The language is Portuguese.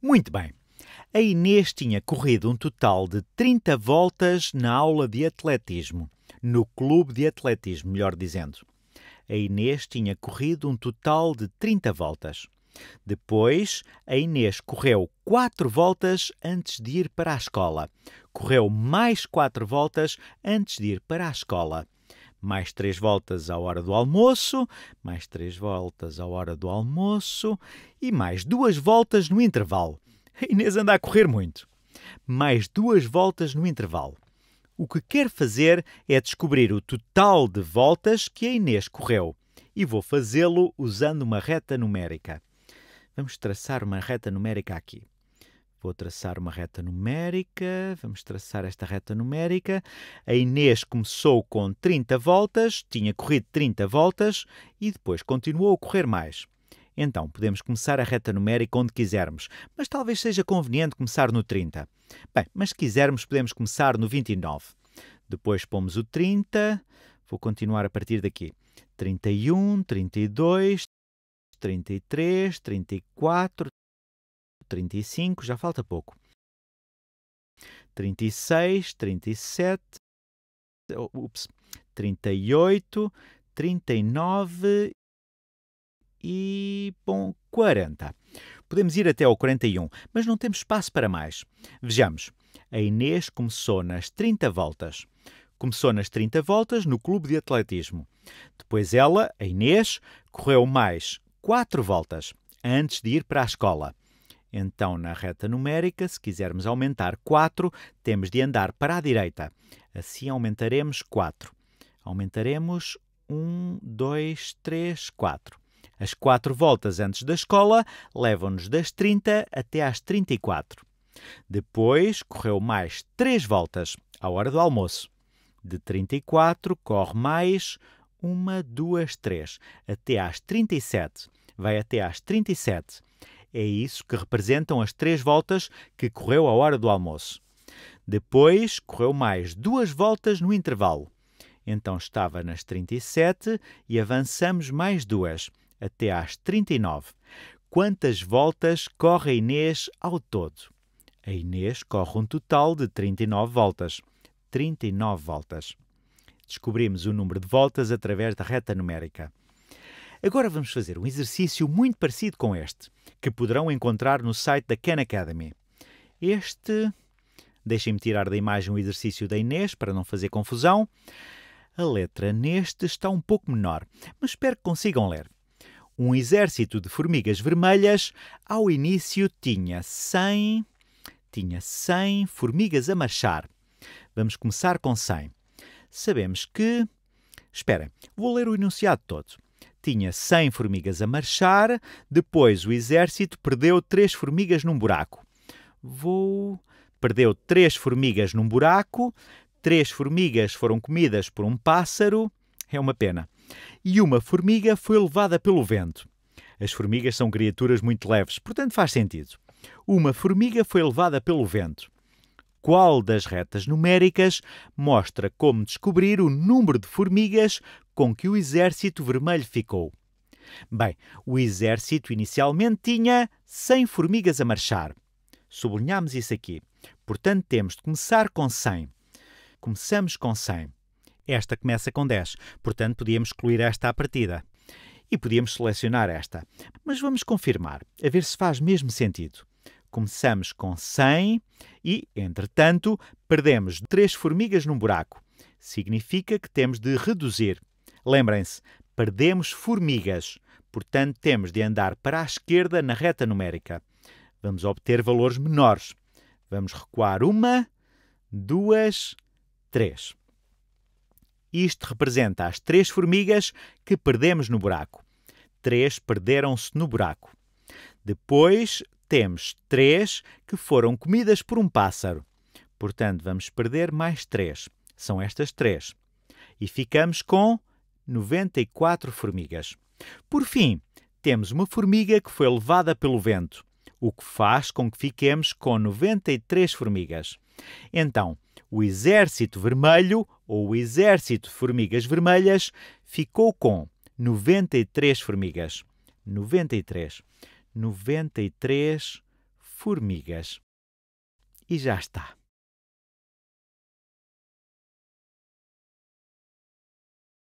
Muito bem. A Inês tinha corrido um total de 30 voltas na aula de atletismo, no clube de atletismo, melhor dizendo. A Inês tinha corrido um total de 30 voltas. Depois, a Inês correu quatro voltas antes de ir para a escola. Correu mais quatro voltas antes de ir para a escola mais três voltas à hora do almoço, mais três voltas à hora do almoço e mais duas voltas no intervalo. A Inês anda a correr muito. Mais duas voltas no intervalo. O que quero fazer é descobrir o total de voltas que a Inês correu e vou fazê-lo usando uma reta numérica. Vamos traçar uma reta numérica aqui. Vou traçar uma reta numérica. Vamos traçar esta reta numérica. A Inês começou com 30 voltas, tinha corrido 30 voltas e depois continuou a correr mais. Então, podemos começar a reta numérica onde quisermos, mas talvez seja conveniente começar no 30. Bem, mas se quisermos, podemos começar no 29. Depois pomos o 30, vou continuar a partir daqui. 31, 32, 33, 34, 35, já falta pouco. 36, 37, ups, 38, 39 e, bom, 40. Podemos ir até ao 41, mas não temos espaço para mais. Vejamos, a Inês começou nas 30 voltas. Começou nas 30 voltas no clube de atletismo. Depois ela, a Inês, correu mais 4 voltas antes de ir para a escola. Então, na reta numérica, se quisermos aumentar 4, temos de andar para a direita. Assim aumentaremos 4. Aumentaremos 1, 2, 3, 4. As 4 voltas antes da escola levam-nos das 30 até às 34. Depois correu mais 3 voltas à hora do almoço. De 34 corre mais 1, 2, 3 até às 37. Vai até às 37. É isso que representam as três voltas que correu à hora do almoço. Depois correu mais duas voltas no intervalo. Então estava nas 37 e avançamos mais duas, até às 39. Quantas voltas corre a Inês ao todo? A Inês corre um total de 39 voltas. 39 voltas. Descobrimos o número de voltas através da reta numérica. Agora vamos fazer um exercício muito parecido com este, que poderão encontrar no site da Khan Academy. Este. Deixem-me tirar da imagem o exercício da Inês para não fazer confusão. A letra neste está um pouco menor, mas espero que consigam ler. Um exército de formigas vermelhas ao início tinha 100 tinha 100 formigas a marchar. Vamos começar com 100. Sabemos que Esperem, vou ler o enunciado todo tinha 100 formigas a marchar, depois o exército perdeu três formigas num buraco. Vou. Perdeu três formigas num buraco, três formigas foram comidas por um pássaro, é uma pena. E uma formiga foi levada pelo vento. As formigas são criaturas muito leves, portanto faz sentido. Uma formiga foi levada pelo vento. Qual das retas numéricas mostra como descobrir o número de formigas com que o Exército Vermelho ficou. Bem, o exército inicialmente tinha 100 formigas a marchar. Sublinhamos isso aqui. Portanto, temos de começar com 100. Começamos com 100. Esta começa com 10, portanto, podíamos excluir esta à partida. E podíamos selecionar esta. Mas vamos confirmar, a ver se faz mesmo sentido. Começamos com 100 e, entretanto, perdemos 3 formigas num buraco. Significa que temos de reduzir. Lembrem-se, perdemos formigas, portanto temos de andar para a esquerda na reta numérica. Vamos obter valores menores. Vamos recuar uma, duas, três. Isto representa as três formigas que perdemos no buraco. Três perderam-se no buraco. Depois temos três que foram comidas por um pássaro. Portanto, vamos perder mais três. São estas três. E ficamos com 94 formigas. Por fim, temos uma formiga que foi levada pelo vento, o que faz com que fiquemos com 93 formigas. Então, o Exército Vermelho, ou o Exército de Formigas Vermelhas, ficou com 93 formigas. 93. 93 formigas. E já está.